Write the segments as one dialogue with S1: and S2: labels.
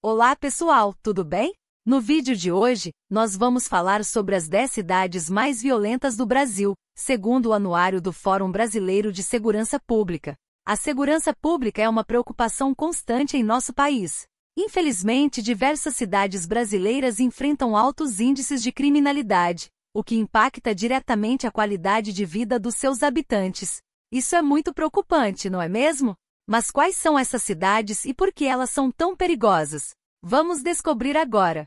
S1: Olá pessoal, tudo bem? No vídeo de hoje, nós vamos falar sobre as 10 cidades mais violentas do Brasil, segundo o Anuário do Fórum Brasileiro de Segurança Pública. A segurança pública é uma preocupação constante em nosso país. Infelizmente, diversas cidades brasileiras enfrentam altos índices de criminalidade, o que impacta diretamente a qualidade de vida dos seus habitantes. Isso é muito preocupante, não é mesmo? Mas quais são essas cidades e por que elas são tão perigosas? Vamos descobrir agora.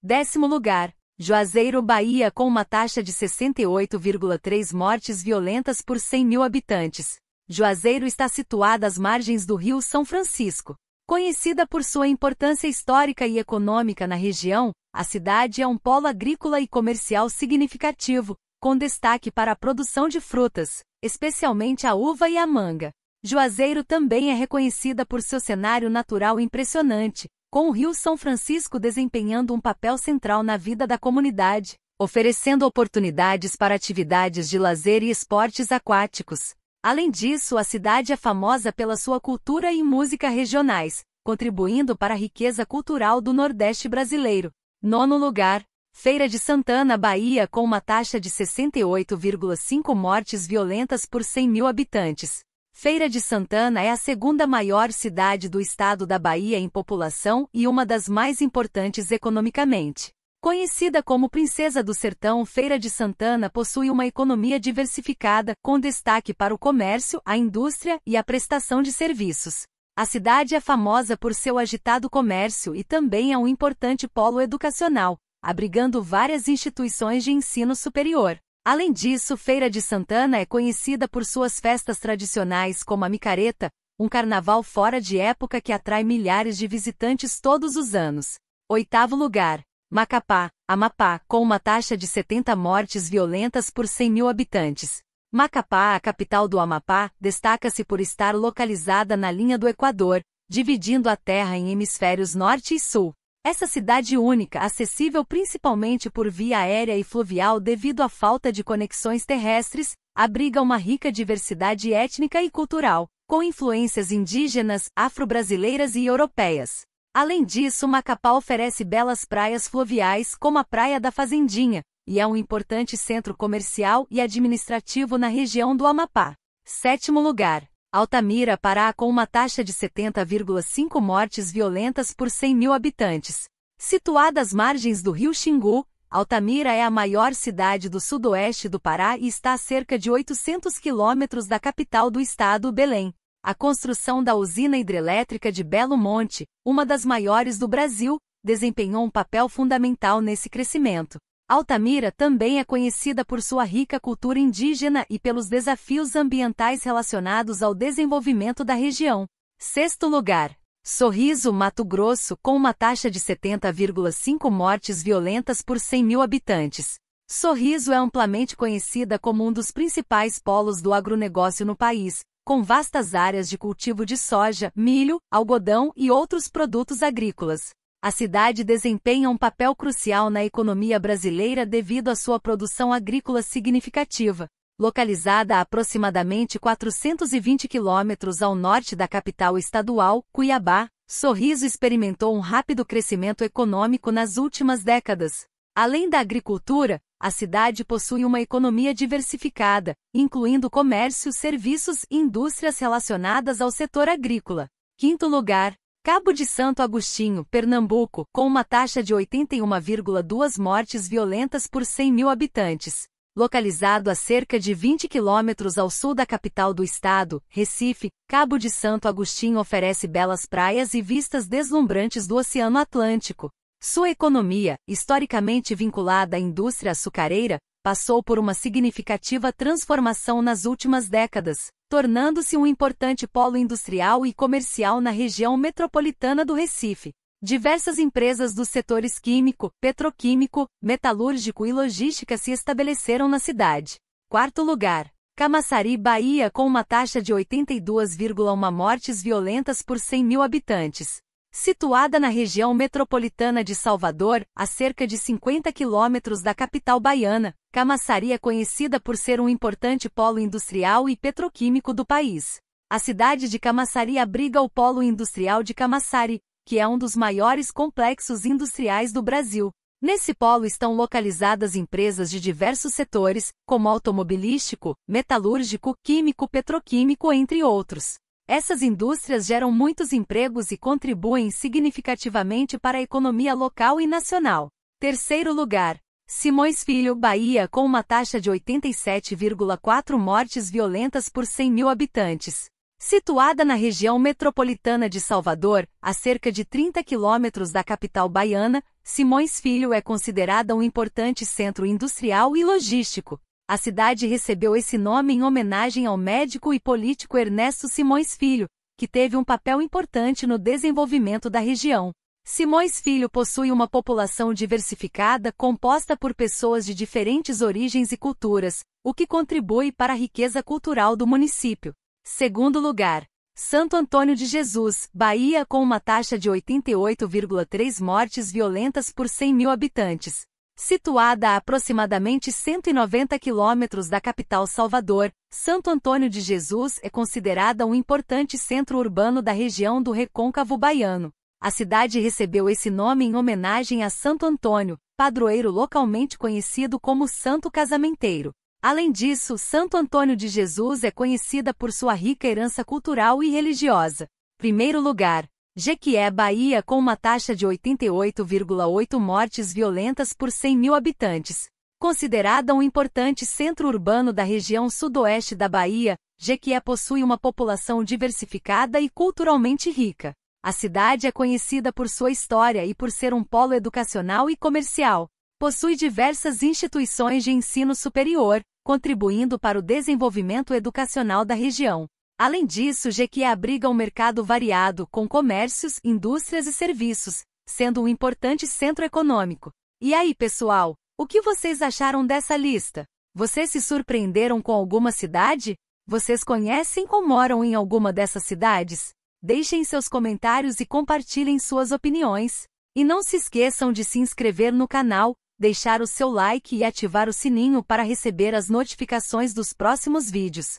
S1: Décimo lugar. Juazeiro, Bahia, com uma taxa de 68,3 mortes violentas por 100 mil habitantes. Juazeiro está situada às margens do Rio São Francisco. Conhecida por sua importância histórica e econômica na região, a cidade é um polo agrícola e comercial significativo, com destaque para a produção de frutas, especialmente a uva e a manga. Juazeiro também é reconhecida por seu cenário natural impressionante, com o Rio São Francisco desempenhando um papel central na vida da comunidade, oferecendo oportunidades para atividades de lazer e esportes aquáticos. Além disso, a cidade é famosa pela sua cultura e música regionais, contribuindo para a riqueza cultural do Nordeste brasileiro. Nono lugar, Feira de Santana, Bahia, com uma taxa de 68,5 mortes violentas por 100 mil habitantes. Feira de Santana é a segunda maior cidade do estado da Bahia em população e uma das mais importantes economicamente. Conhecida como Princesa do Sertão, Feira de Santana possui uma economia diversificada, com destaque para o comércio, a indústria e a prestação de serviços. A cidade é famosa por seu agitado comércio e também é um importante polo educacional, abrigando várias instituições de ensino superior. Além disso, Feira de Santana é conhecida por suas festas tradicionais como a micareta, um carnaval fora de época que atrai milhares de visitantes todos os anos. Oitavo lugar. Macapá, Amapá, com uma taxa de 70 mortes violentas por 100 mil habitantes. Macapá, a capital do Amapá, destaca-se por estar localizada na linha do Equador, dividindo a terra em hemisférios norte e sul. Essa cidade única, acessível principalmente por via aérea e fluvial devido à falta de conexões terrestres, abriga uma rica diversidade étnica e cultural, com influências indígenas, afro-brasileiras e europeias. Além disso, Macapá oferece belas praias fluviais, como a Praia da Fazendinha, e é um importante centro comercial e administrativo na região do Amapá. Sétimo lugar, Altamira Pará com uma taxa de 70,5 mortes violentas por 100 mil habitantes. Situada às margens do rio Xingu, Altamira é a maior cidade do sudoeste do Pará e está a cerca de 800 quilômetros da capital do estado, Belém. A construção da usina hidrelétrica de Belo Monte, uma das maiores do Brasil, desempenhou um papel fundamental nesse crescimento. Altamira também é conhecida por sua rica cultura indígena e pelos desafios ambientais relacionados ao desenvolvimento da região. Sexto lugar. Sorriso Mato Grosso, com uma taxa de 70,5 mortes violentas por 100 mil habitantes. Sorriso é amplamente conhecida como um dos principais polos do agronegócio no país, com vastas áreas de cultivo de soja, milho, algodão e outros produtos agrícolas a cidade desempenha um papel crucial na economia brasileira devido à sua produção agrícola significativa. Localizada a aproximadamente 420 quilômetros ao norte da capital estadual, Cuiabá, Sorriso experimentou um rápido crescimento econômico nas últimas décadas. Além da agricultura, a cidade possui uma economia diversificada, incluindo comércio, serviços e indústrias relacionadas ao setor agrícola. Quinto lugar, Cabo de Santo Agostinho, Pernambuco, com uma taxa de 81,2 mortes violentas por 100 mil habitantes. Localizado a cerca de 20 quilômetros ao sul da capital do estado, Recife, Cabo de Santo Agostinho oferece belas praias e vistas deslumbrantes do Oceano Atlântico. Sua economia, historicamente vinculada à indústria açucareira, passou por uma significativa transformação nas últimas décadas, tornando-se um importante polo industrial e comercial na região metropolitana do Recife. Diversas empresas dos setores químico, petroquímico, metalúrgico e logística se estabeleceram na cidade. Quarto lugar, Camaçari, Bahia, com uma taxa de 82,1 mortes violentas por 100 mil habitantes, situada na região metropolitana de Salvador, a cerca de 50 quilômetros da capital baiana. Camaçari é conhecida por ser um importante polo industrial e petroquímico do país. A cidade de Camaçari abriga o Polo Industrial de Camaçari, que é um dos maiores complexos industriais do Brasil. Nesse polo estão localizadas empresas de diversos setores, como automobilístico, metalúrgico, químico, petroquímico, entre outros. Essas indústrias geram muitos empregos e contribuem significativamente para a economia local e nacional. Terceiro lugar, Simões Filho, Bahia, com uma taxa de 87,4 mortes violentas por 100 mil habitantes. Situada na região metropolitana de Salvador, a cerca de 30 quilômetros da capital baiana, Simões Filho é considerada um importante centro industrial e logístico, a cidade recebeu esse nome em homenagem ao médico e político Ernesto Simões Filho, que teve um papel importante no desenvolvimento da região. Simões Filho possui uma população diversificada composta por pessoas de diferentes origens e culturas, o que contribui para a riqueza cultural do município. Segundo lugar, Santo Antônio de Jesus, Bahia, com uma taxa de 88,3 mortes violentas por 100 mil habitantes. Situada a aproximadamente 190 quilômetros da capital Salvador, Santo Antônio de Jesus é considerada um importante centro urbano da região do Recôncavo Baiano. A cidade recebeu esse nome em homenagem a Santo Antônio, padroeiro localmente conhecido como Santo Casamenteiro. Além disso, Santo Antônio de Jesus é conhecida por sua rica herança cultural e religiosa. Primeiro lugar, Jequié, Bahia com uma taxa de 88,8 mortes violentas por 100 mil habitantes. Considerada um importante centro urbano da região sudoeste da Bahia, Jequié possui uma população diversificada e culturalmente rica. A cidade é conhecida por sua história e por ser um polo educacional e comercial. Possui diversas instituições de ensino superior, contribuindo para o desenvolvimento educacional da região. Além disso, Jequié abriga um mercado variado, com comércios, indústrias e serviços, sendo um importante centro econômico. E aí, pessoal, o que vocês acharam dessa lista? Vocês se surpreenderam com alguma cidade? Vocês conhecem ou moram em alguma dessas cidades? Deixem seus comentários e compartilhem suas opiniões. E não se esqueçam de se inscrever no canal, deixar o seu like e ativar o sininho para receber as notificações dos próximos vídeos.